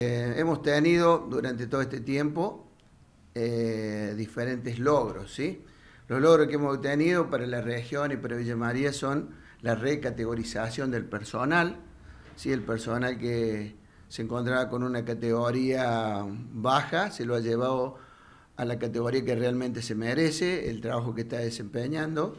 Eh, hemos tenido durante todo este tiempo eh, diferentes logros, ¿sí? Los logros que hemos obtenido para la región y para Villa María son la recategorización del personal, ¿sí? El personal que se encontraba con una categoría baja se lo ha llevado a la categoría que realmente se merece, el trabajo que está desempeñando,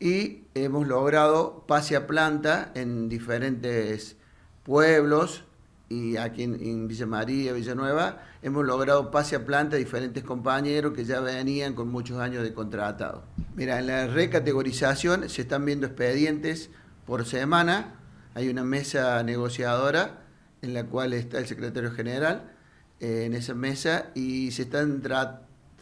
y hemos logrado pase a planta en diferentes pueblos, y aquí en, Villa María, Villanueva, hemos logrado pase a planta a diferentes compañeros que ya venían con muchos años de contratado. Mira, en la recategorización se están viendo expedientes por semana, hay una mesa negociadora en la cual está el secretario general eh, en esa mesa y se están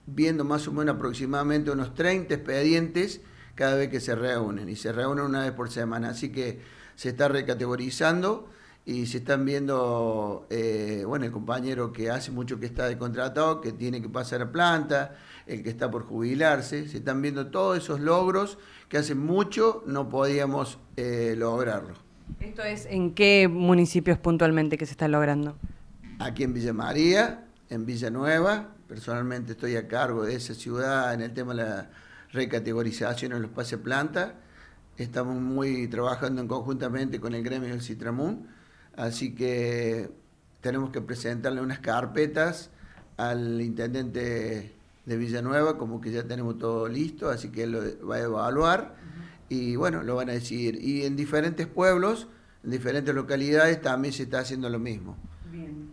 viendo más o menos aproximadamente unos 30 expedientes cada vez que se reúnen y se reúnen una vez por semana, así que se está recategorizando y se están viendo, eh, bueno, el compañero que hace mucho que está de contratado, que tiene que pasar a planta, el que está por jubilarse, se están viendo todos esos logros que hace mucho no podíamos eh, lograrlo. ¿Esto es en qué municipios puntualmente que se está logrando? Aquí en Villa María, en Villanueva, personalmente estoy a cargo de esa ciudad en el tema de la recategorización en los pases planta, estamos muy trabajando conjuntamente con el gremio del Citramun, Así que tenemos que presentarle unas carpetas al intendente de Villanueva, como que ya tenemos todo listo, así que lo va a evaluar y bueno, lo van a decidir. Y en diferentes pueblos, en diferentes localidades también se está haciendo lo mismo. Bien.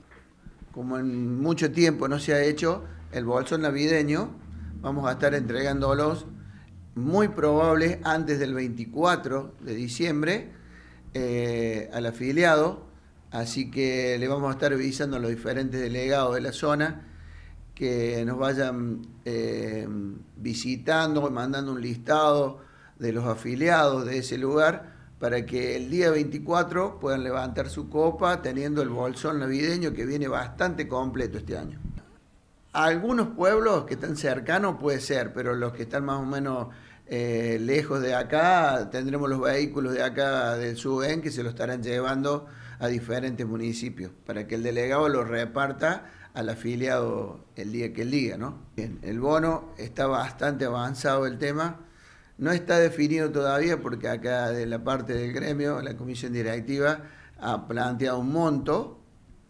Como en mucho tiempo no se ha hecho el bolsón navideño, vamos a estar entregándolos muy probables antes del 24 de diciembre eh, al afiliado Así que le vamos a estar avisando a los diferentes delegados de la zona que nos vayan eh, visitando, mandando un listado de los afiliados de ese lugar para que el día 24 puedan levantar su copa teniendo el bolsón navideño que viene bastante completo este año. Algunos pueblos que están cercanos puede ser, pero los que están más o menos eh, lejos de acá, tendremos los vehículos de acá del Suben que se lo estarán llevando a diferentes municipios, para que el delegado lo reparta al afiliado el día que él diga, ¿no? Bien, el bono está bastante avanzado el tema, no está definido todavía porque acá de la parte del gremio, la comisión directiva ha planteado un monto,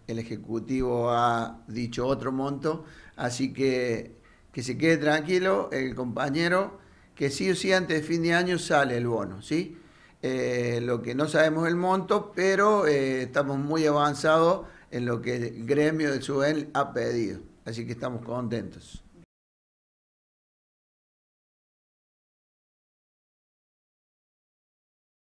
el Ejecutivo ha dicho otro monto, así que que se quede tranquilo el compañero, que sí o sí antes de fin de año sale el bono, ¿sí? Eh, lo que no sabemos el monto, pero eh, estamos muy avanzados en lo que el gremio de SUBEN ha pedido. Así que estamos contentos.